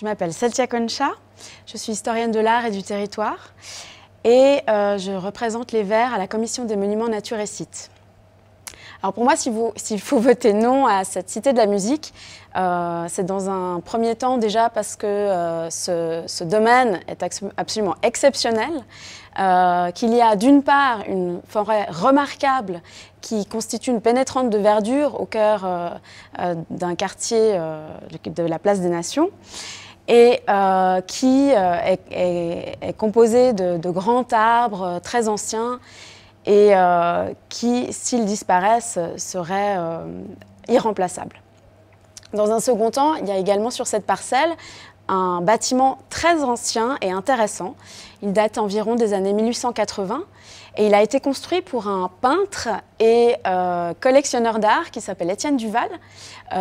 Je m'appelle Seltia Concha, je suis historienne de l'art et du territoire et euh, je représente les Verts à la Commission des monuments nature et sites. Alors pour moi, s'il vous, faut voter non à cette cité de la musique, euh, c'est dans un premier temps déjà parce que euh, ce, domaine est absolument exceptionnel, euh, qu'il y a d'une part une forêt remarquable qui constitue une pénétrante de verdure au cœur d'un quartier de la place des Nations et qui est, composée composé de, grands arbres très anciens et euh, qui, s'ils disparaissent, seraient euh, irremplaçables. Dans un second temps, il y a également sur cette parcelle un bâtiment très ancien et intéressant. Il date environ des années 1880 et il a été construit pour un peintre et euh, collectionneur d'art qui s'appelle Étienne Duval,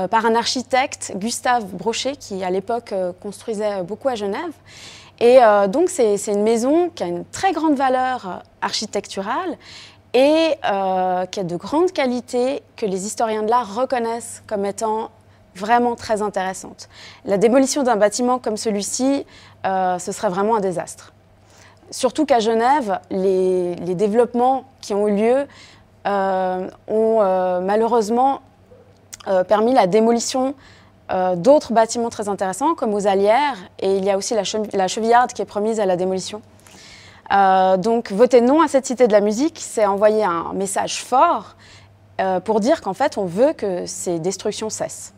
par un architecte, Gustave Brochet, qui à l'époque construisait beaucoup à Genève. Et euh, donc, c'est une maison qui a une très grande valeur euh, architecturale et euh, qui a de grandes qualités que les historiens de l'art reconnaissent comme étant vraiment très intéressantes. La démolition d'un bâtiment comme celui-ci, ce serait vraiment un désastre. Surtout qu'à Genève, les, les, développements qui ont eu lieu ont malheureusement permis la démolition euh, d'autres bâtiments très intéressants, comme aux Allières, et il y a aussi la, Chevillarde qui est promise à la démolition. Euh, donc voter non à cette cité de la musique, c'est envoyer un message fort euh, pour dire qu'en fait, on veut que ces destructions cessent.